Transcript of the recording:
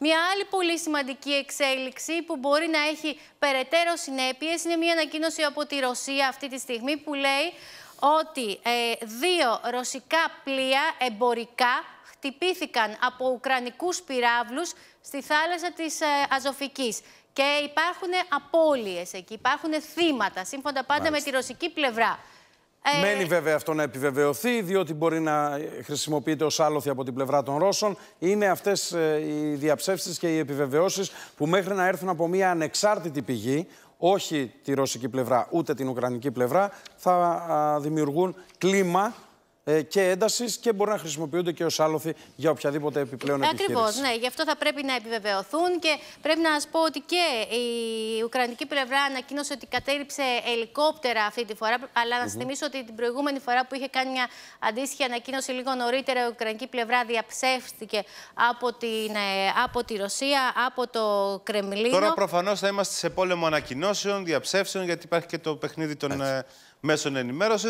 Μια άλλη πολύ σημαντική εξέλιξη που μπορεί να έχει περαιτέρω συνέπειες είναι μια ανακοίνωση από τη Ρωσία αυτή τη στιγμή που λέει ότι ε, δύο ρωσικά πλοία εμπορικά χτυπήθηκαν από ουκρανικούς πυράβλους στη θάλασσα της ε, Και υπάρχουν απώλειες εκεί, υπάρχουν θύματα, σύμφωνα πάντα με τη ρωσική πλευρά. Ε, Μένει βέβαια αυτό να επιβεβαιωθεί, διότι μπορεί να χρησιμοποιείται ως άλοθη από την πλευρά των Ρώσων. Είναι αυτές ε, οι διαψεύσεις και οι επιβεβαιώσεις που μέχρι να έρθουν από μια ανεξάρτητη πηγή, όχι τη ρωσική πλευρά ούτε την ουκρανική πλευρά, θα δημιουργούν κλίμα ε, και έντασης και μπορεί να χρησιμοποιούνται και ως άλοθη για οποιαδήποτε επιπλέον επιχείρηση. Ακριβώ, ναι. Γι' αυτό θα πρέπει να επιβεβαιωθούν και πρέπει να σας πω ότι και η Ουκρανική πλευρά ανακοίνωσε ότι κατέριψε ελικόπτερα αυτή τη φορά. Αλλά να σας θυμίσω ότι την προηγούμενη φορά που είχε κάνει μια αντίστοιχη ανακοίνωση λίγο νωρίτερα, η Ουκρανική πλευρά διαψεύστηκε από, την, ε, από τη Ρωσία, από το Κρεμλίνο. Τώρα προφανώς θα είμαστε σε πόλεμο ανακοινώσεων, διαψεύσεων, γιατί υπάρχει και το παιχνίδι των. Έτσι ε, μέσων ενημέρωσης.